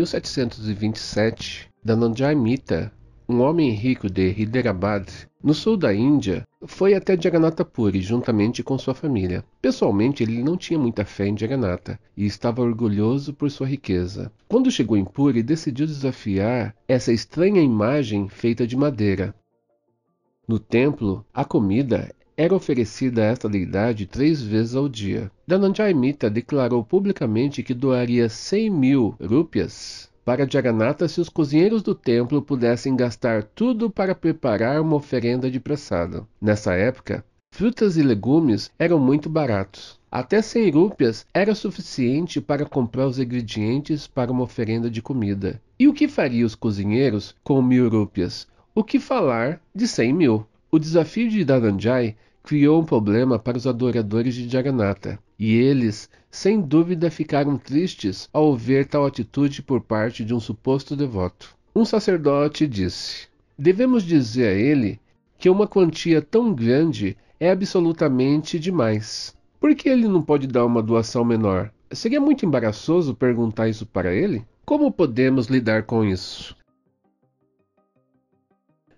1727, Dhananjay Mita, um homem rico de Hyderabad, no sul da Índia, foi até Puri juntamente com sua família. Pessoalmente, ele não tinha muita fé em Jagannatha e estava orgulhoso por sua riqueza. Quando chegou em Puri, decidiu desafiar essa estranha imagem feita de madeira. No templo, a comida era oferecida a esta deidade três vezes ao dia. Dhananjay Mitra declarou publicamente que doaria 100 mil rúpias para Jagannatha se os cozinheiros do templo pudessem gastar tudo para preparar uma oferenda de pressada. Nessa época, frutas e legumes eram muito baratos. Até 100 rúpias era suficiente para comprar os ingredientes para uma oferenda de comida. E o que faria os cozinheiros com mil rúpias? O que falar de 100 mil? O desafio de Dhananjay criou um problema para os adoradores de Jagannatha, e eles, sem dúvida, ficaram tristes ao ver tal atitude por parte de um suposto devoto. Um sacerdote disse: Devemos dizer a ele que uma quantia tão grande é absolutamente demais. Por que ele não pode dar uma doação menor? Seria muito embaraçoso perguntar isso para ele? Como podemos lidar com isso?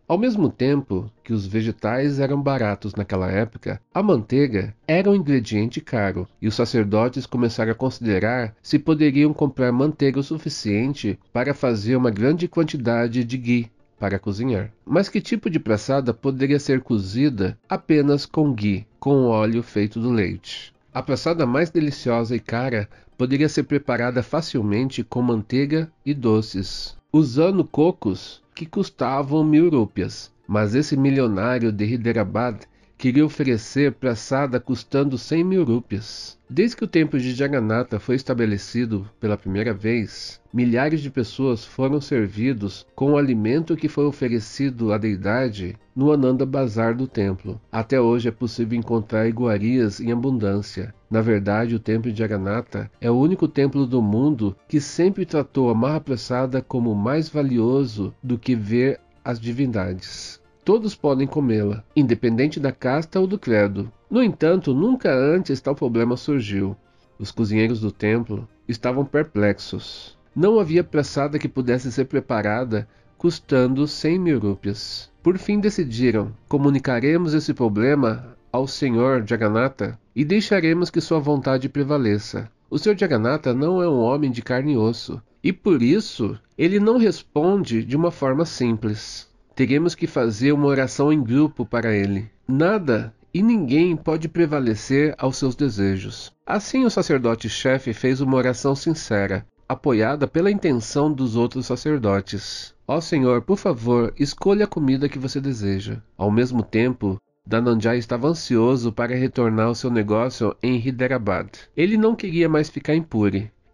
Ao mesmo tempo que os vegetais eram baratos naquela época, a manteiga era um ingrediente caro, e os sacerdotes começaram a considerar se poderiam comprar manteiga o suficiente para fazer uma grande quantidade de ghee para cozinhar. Mas que tipo de praçada poderia ser cozida apenas com ghee, com óleo feito do leite? A praçada mais deliciosa e cara poderia ser preparada facilmente com manteiga e doces. Usando cocos que custavam mil rúpias. Mas esse milionário de Hyderabad queria oferecer praçada custando 100 mil rupias. Desde que o templo de Jagannatha foi estabelecido pela primeira vez, milhares de pessoas foram servidos com o alimento que foi oferecido à deidade no Ananda Bazar do templo. Até hoje é possível encontrar iguarias em abundância. Na verdade, o templo de Jagannatha é o único templo do mundo que sempre tratou a Mahaprasada como mais valioso do que ver as divindades todos podem comê-la, independente da casta ou do credo. No entanto, nunca antes tal problema surgiu. Os cozinheiros do templo estavam perplexos. Não havia praçada que pudesse ser preparada custando cem mil rupias. Por fim decidiram: comunicaremos esse problema ao senhor Jagannatha e deixaremos que sua vontade prevaleça. O senhor Jagannatha não é um homem de carne e osso, e por isso ele não responde de uma forma simples teremos que fazer uma oração em grupo para ele. Nada e ninguém pode prevalecer aos seus desejos. Assim, o sacerdote-chefe fez uma oração sincera, apoiada pela intenção dos outros sacerdotes. Ó oh, Senhor, por favor, escolha a comida que você deseja. Ao mesmo tempo, Dananjai estava ansioso para retornar ao seu negócio em Hyderabad. Ele não queria mais ficar em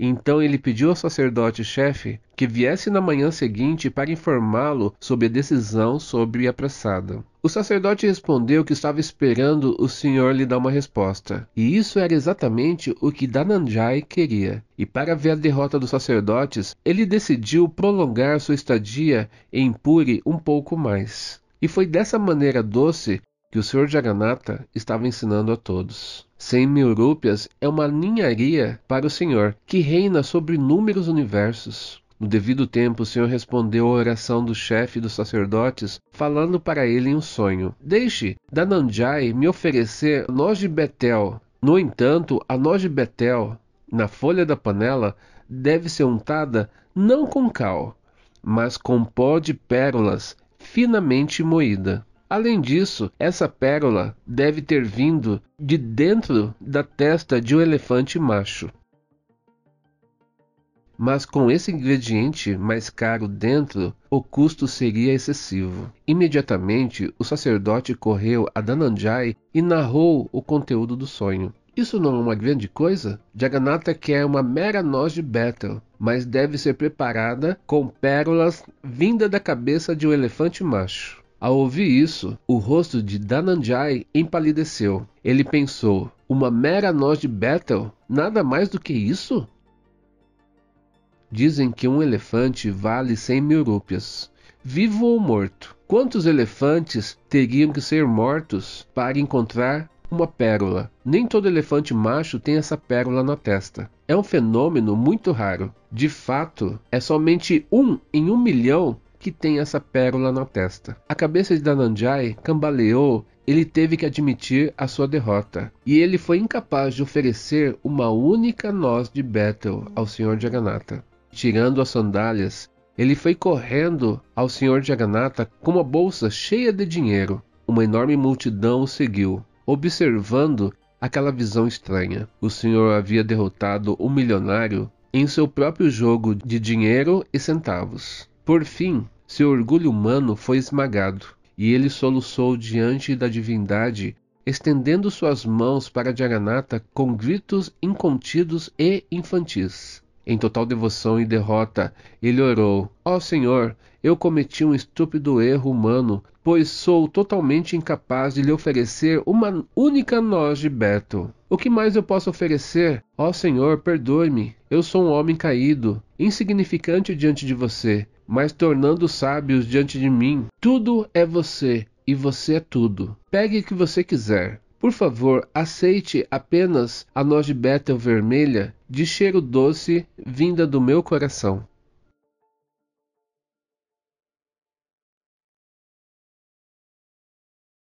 então ele pediu ao sacerdote-chefe que viesse na manhã seguinte para informá-lo sobre a decisão sobre a pressada. O sacerdote respondeu que estava esperando o senhor lhe dar uma resposta, e isso era exatamente o que Dananjai queria. E para ver a derrota dos sacerdotes, ele decidiu prolongar sua estadia em Puri um pouco mais. E foi dessa maneira doce que o Sr. Jagannatha estava ensinando a todos. Cem mil rupias é uma ninharia para o Senhor, que reina sobre inúmeros universos. No devido tempo, o Senhor respondeu à oração do chefe dos sacerdotes, falando para ele em um sonho: Deixe Dananjai me oferecer noz de Betel. No entanto, a noz de Betel, na folha da panela, deve ser untada não com cal, mas com pó de pérolas finamente moída. Além disso, essa pérola deve ter vindo de dentro da testa de um elefante macho. Mas com esse ingrediente mais caro dentro, o custo seria excessivo. Imediatamente, o sacerdote correu a Dananjai e narrou o conteúdo do sonho. Isso não é uma grande coisa? Jagannatha quer uma mera noz de betel, mas deve ser preparada com pérolas vinda da cabeça de um elefante macho. Ao ouvir isso, o rosto de Dananjai empalideceu. Ele pensou: uma mera noz de betel, Nada mais do que isso? Dizem que um elefante vale 100 mil rupias, vivo ou morto. Quantos elefantes teriam que ser mortos para encontrar uma pérola? Nem todo elefante macho tem essa pérola na testa. É um fenômeno muito raro. De fato, é somente um em um milhão que tem essa pérola na testa. A cabeça de Dananjai cambaleou ele teve que admitir a sua derrota, e ele foi incapaz de oferecer uma única noz de betel ao Sr. Jagannatha. Tirando as sandálias, ele foi correndo ao Sr. Jagannatha com uma bolsa cheia de dinheiro. Uma enorme multidão o seguiu, observando aquela visão estranha. O senhor havia derrotado o milionário em seu próprio jogo de dinheiro e centavos. Por fim, seu orgulho humano foi esmagado, e ele soluçou diante da divindade, estendendo suas mãos para Jagannatha com gritos incontidos e infantis. Em total devoção e derrota, ele orou: Ó oh Senhor, eu cometi um estúpido erro humano, pois sou totalmente incapaz de lhe oferecer uma única noz de Beto. O que mais eu posso oferecer? Ó oh Senhor, perdoe-me. Eu sou um homem caído, insignificante diante de você mas tornando sábios diante de mim. Tudo é você, e você é tudo. Pegue o que você quiser. Por favor, aceite apenas a noz de betel vermelha de cheiro doce vinda do meu coração.